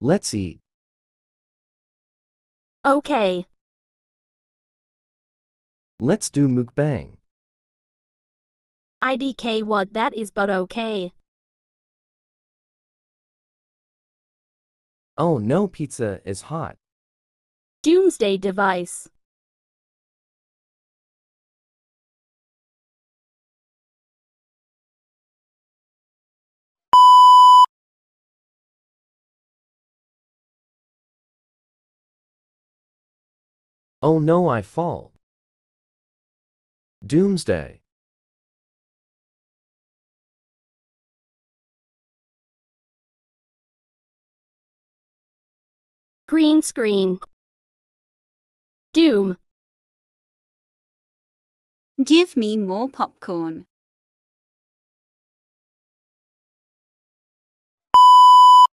Let's eat. Okay. Let's do mukbang. IDK what that is but okay. Oh no pizza is hot. Doomsday device. Oh no I fall. Doomsday. Green screen. Doom. Give me more popcorn.